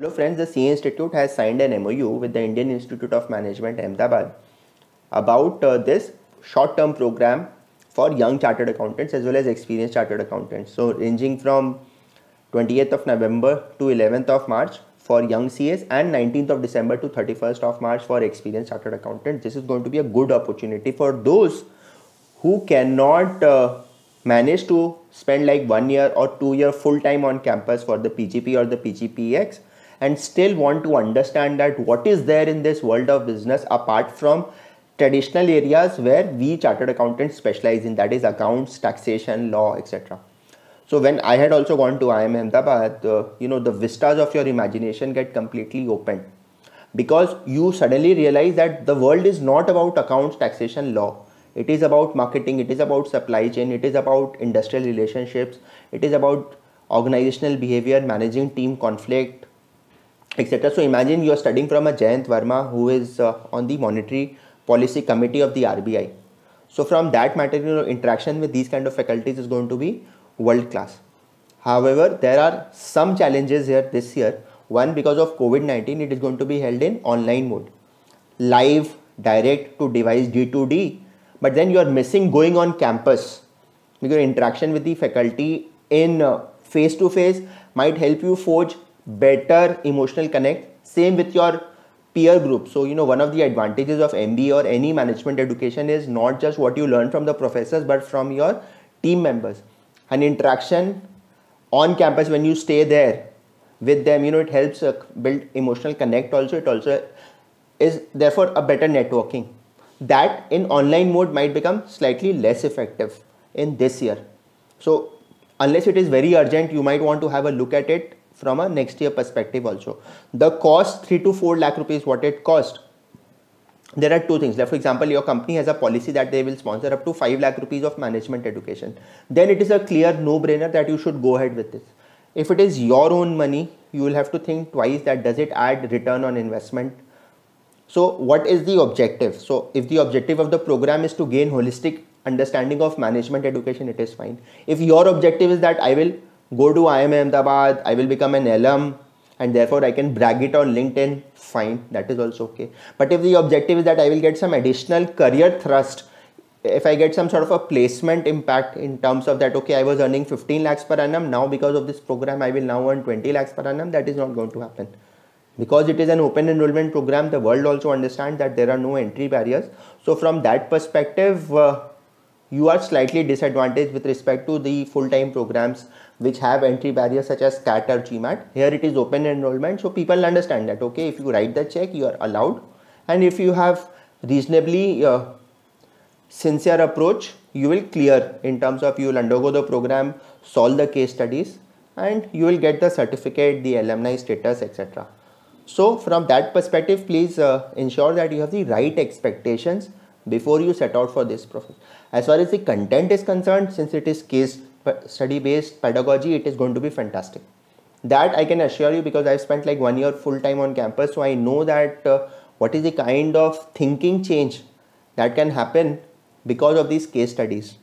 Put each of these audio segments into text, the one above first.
Hello friends, the CA Institute has signed an MOU with the Indian Institute of Management Ahmedabad about uh, this short-term program for young chartered accountants as well as experienced chartered accountants. So ranging from 28th of November to 11th of March for young CAs and 19th of December to 31st of March for experienced chartered accountants. This is going to be a good opportunity for those who cannot uh, manage to spend like one year or two year full time on campus for the PGP or the PGPX and still want to understand that what is there in this world of business apart from traditional areas where we chartered accountants specialize in that is accounts taxation law etc so when i had also gone to iim ahmedabad uh, you know the vistas of your imagination get completely open because you suddenly realize that the world is not about accounts taxation law it is about marketing it is about supply chain it is about industrial relationships it is about organizational behavior managing team conflict etc. So imagine you are studying from a Jayant Verma who is uh, on the monetary policy committee of the RBI. So from that material interaction with these kind of faculties is going to be world class. However, there are some challenges here this year. One because of COVID-19 it is going to be held in online mode. Live, direct to device D2D but then you are missing going on campus. Your interaction with the faculty in uh, face to face might help you forge better emotional connect same with your peer group so you know one of the advantages of mba or any management education is not just what you learn from the professors but from your team members an interaction on campus when you stay there with them you know it helps uh, build emotional connect also it also is therefore a better networking that in online mode might become slightly less effective in this year so unless it is very urgent you might want to have a look at it from a next year perspective also. The cost 3 to 4 lakh rupees what it cost. There are two things. Like for example, your company has a policy that they will sponsor up to 5 lakh rupees of management education. Then it is a clear no-brainer that you should go ahead with this. If it is your own money, you will have to think twice that does it add return on investment? So what is the objective? So if the objective of the program is to gain holistic understanding of management education, it is fine. If your objective is that I will go to IIM Ahmedabad, I will become an alum and therefore I can brag it on LinkedIn, fine, that is also okay. But if the objective is that I will get some additional career thrust, if I get some sort of a placement impact in terms of that, okay, I was earning 15 lakhs per annum, now because of this program, I will now earn 20 lakhs per annum, that is not going to happen. Because it is an open enrollment program, the world also understands that there are no entry barriers. So from that perspective, uh, you are slightly disadvantaged with respect to the full-time programs which have entry barriers such as CAT or GMAT. Here it is open enrollment, so people understand that, okay, if you write the check, you are allowed. And if you have reasonably uh, sincere approach, you will clear in terms of you will undergo the program, solve the case studies, and you will get the certificate, the alumni status, etc. So from that perspective, please uh, ensure that you have the right expectations before you set out for this process. As far as the content is concerned, since it is case study based pedagogy, it is going to be fantastic. That I can assure you because I've spent like one year full time on campus. So I know that uh, what is the kind of thinking change that can happen because of these case studies.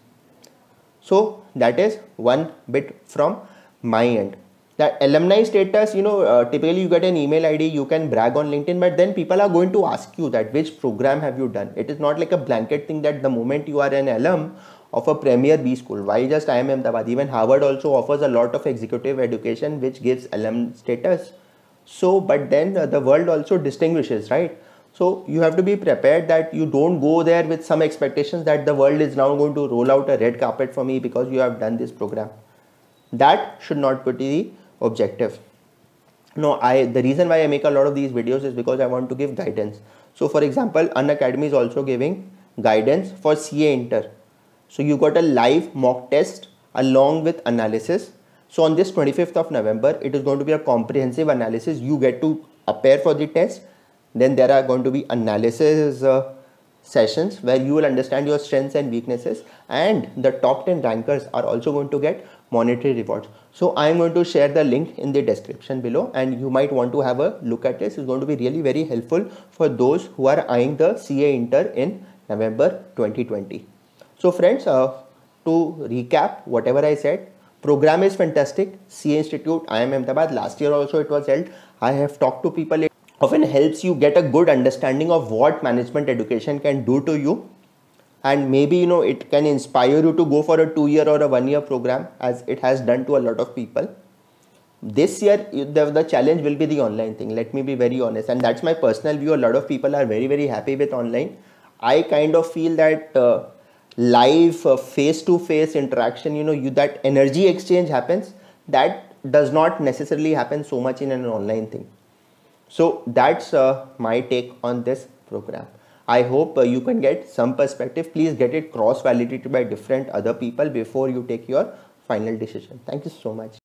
So that is one bit from my end that alumni status you know uh, typically you get an email id you can brag on linkedin but then people are going to ask you that which program have you done it is not like a blanket thing that the moment you are an alum of a premier B school. Why just IIM Ahmedabad? Even Harvard also offers a lot of executive education which gives alum status. So, but then uh, the world also distinguishes, right? So you have to be prepared that you don't go there with some expectations that the world is now going to roll out a red carpet for me because you have done this program. That should not be objective now i the reason why i make a lot of these videos is because i want to give guidance so for example unacademy is also giving guidance for ca inter so you got a live mock test along with analysis so on this 25th of november it is going to be a comprehensive analysis you get to appear for the test then there are going to be analysis uh, sessions where you will understand your strengths and weaknesses and the top 10 rankers are also going to get monetary rewards so i am going to share the link in the description below and you might want to have a look at this it's going to be really very helpful for those who are eyeing the ca inter in november 2020 so friends uh, to recap whatever i said program is fantastic ca institute i am ahmedabad last year also it was held i have talked to people often helps you get a good understanding of what management education can do to you and maybe you know it can inspire you to go for a two year or a one year program as it has done to a lot of people this year the, the challenge will be the online thing let me be very honest and that's my personal view a lot of people are very very happy with online i kind of feel that uh, live uh, face to face interaction you know you that energy exchange happens that does not necessarily happen so much in an online thing so that's uh, my take on this program. I hope uh, you can get some perspective. Please get it cross validated by different other people before you take your final decision. Thank you so much.